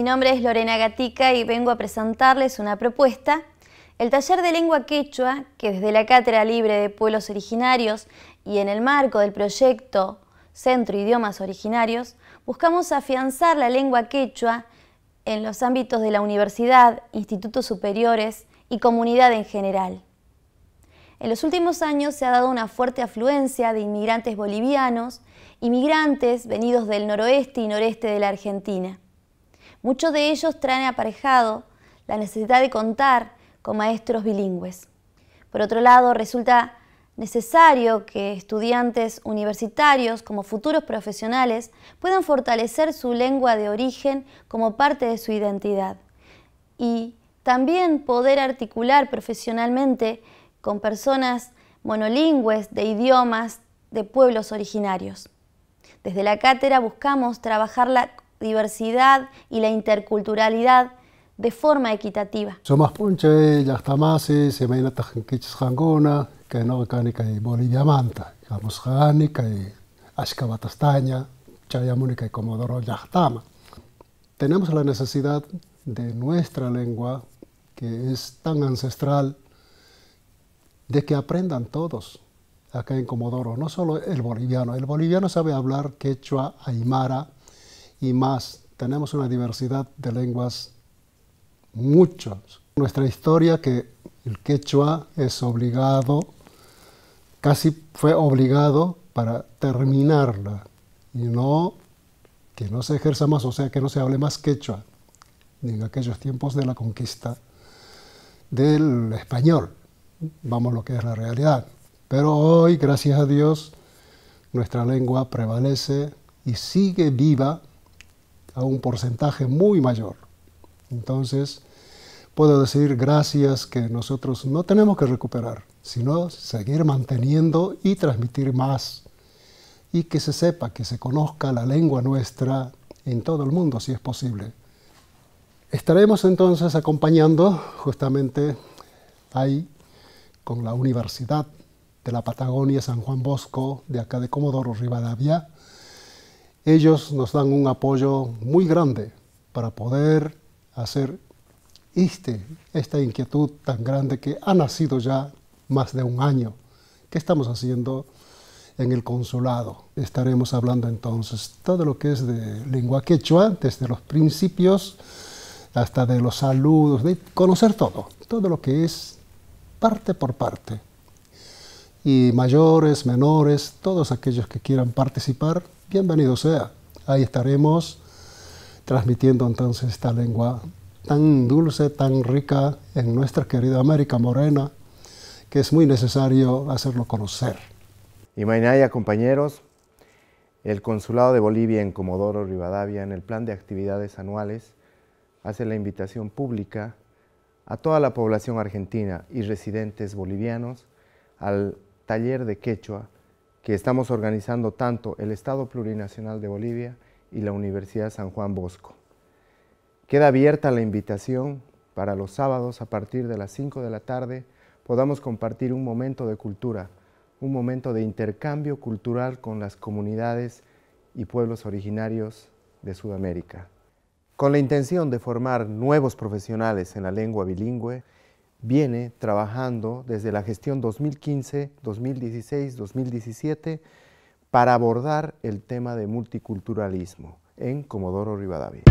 Mi nombre es Lorena Gatica y vengo a presentarles una propuesta. El taller de lengua quechua, que desde la Cátedra Libre de Pueblos Originarios y en el marco del proyecto Centro Idiomas Originarios, buscamos afianzar la lengua quechua en los ámbitos de la universidad, institutos superiores y comunidad en general. En los últimos años se ha dado una fuerte afluencia de inmigrantes bolivianos, inmigrantes venidos del noroeste y noreste de la Argentina. Muchos de ellos traen aparejado la necesidad de contar con maestros bilingües. Por otro lado, resulta necesario que estudiantes universitarios como futuros profesionales puedan fortalecer su lengua de origen como parte de su identidad y también poder articular profesionalmente con personas monolingües de idiomas de pueblos originarios. Desde la cátedra buscamos trabajarla diversidad y la interculturalidad de forma equitativa. Somos punche, yachtamase, eh, semena tajanquichis jangona, que no canica y boliviamanta, vamos janica y ashkabatastaña, Chayamunica y comodoro yachtama. Tenemos la necesidad de nuestra lengua, que es tan ancestral, de que aprendan todos acá en Comodoro, no solo el boliviano. El boliviano sabe hablar quechua, aymara, y más. Tenemos una diversidad de lenguas, muchos. Nuestra historia que el quechua es obligado, casi fue obligado para terminarla y no que no se ejerza más, o sea, que no se hable más quechua en aquellos tiempos de la conquista del español. Vamos lo que es la realidad. Pero hoy, gracias a Dios, nuestra lengua prevalece y sigue viva a un porcentaje muy mayor. Entonces, puedo decir gracias que nosotros no tenemos que recuperar, sino seguir manteniendo y transmitir más. Y que se sepa, que se conozca la lengua nuestra en todo el mundo, si es posible. Estaremos entonces acompañando justamente ahí con la Universidad de la Patagonia San Juan Bosco, de acá de Comodoro Rivadavia, ellos nos dan un apoyo muy grande para poder hacer este, esta inquietud tan grande que ha nacido ya más de un año. ¿Qué estamos haciendo en el consulado? Estaremos hablando entonces todo lo que es de lengua quechua, desde los principios hasta de los saludos, de conocer todo, todo lo que es parte por parte. Y mayores, menores, todos aquellos que quieran participar, bienvenido sea. Ahí estaremos transmitiendo entonces esta lengua tan dulce, tan rica en nuestra querida América Morena, que es muy necesario hacerlo conocer. Y compañeros, el Consulado de Bolivia en Comodoro Rivadavia, en el plan de actividades anuales, hace la invitación pública a toda la población argentina y residentes bolivianos al taller de quechua que estamos organizando tanto el Estado Plurinacional de Bolivia y la Universidad San Juan Bosco. Queda abierta la invitación para los sábados a partir de las 5 de la tarde podamos compartir un momento de cultura, un momento de intercambio cultural con las comunidades y pueblos originarios de Sudamérica. Con la intención de formar nuevos profesionales en la lengua bilingüe, viene trabajando desde la gestión 2015, 2016, 2017 para abordar el tema de multiculturalismo en Comodoro Rivadavia.